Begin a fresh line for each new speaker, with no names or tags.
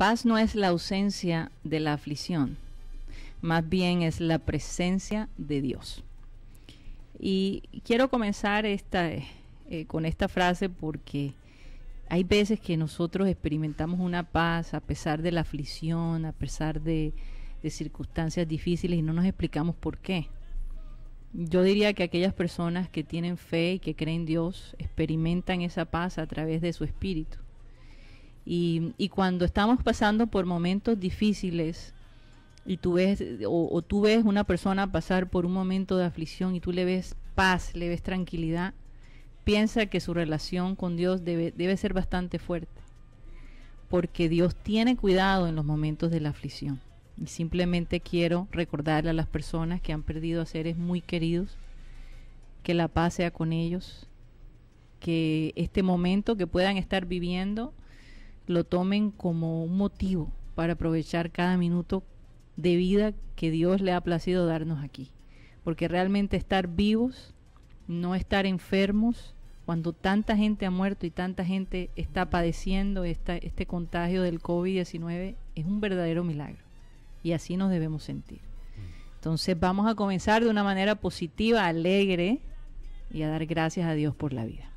Paz no es la ausencia de la aflicción, más bien es la presencia de Dios. Y quiero comenzar esta, eh, eh, con esta frase porque hay veces que nosotros experimentamos una paz a pesar de la aflicción, a pesar de, de circunstancias difíciles y no nos explicamos por qué. Yo diría que aquellas personas que tienen fe y que creen en Dios experimentan esa paz a través de su espíritu. Y, cuando estamos pasando por momentos difíciles y tú ves, o, tú ves una persona pasar por un momento de aflicción y tú le ves paz, le ves tranquilidad, piensa que su relación con Dios debe, debe ser bastante fuerte, porque Dios tiene cuidado en los momentos de la aflicción. Y simplemente quiero recordarle a las personas que han perdido a seres muy queridos, que la paz sea con ellos, que este momento que puedan estar viviendo lo tomen como un motivo para aprovechar cada minuto de vida que Dios le ha placido darnos aquí. Porque realmente estar vivos, no estar enfermos, cuando tanta gente ha muerto y tanta gente está padeciendo esta, este contagio del COVID-19, es un verdadero milagro. Y así nos debemos sentir. Entonces vamos a comenzar de una manera positiva, alegre, y a dar gracias a Dios por la vida.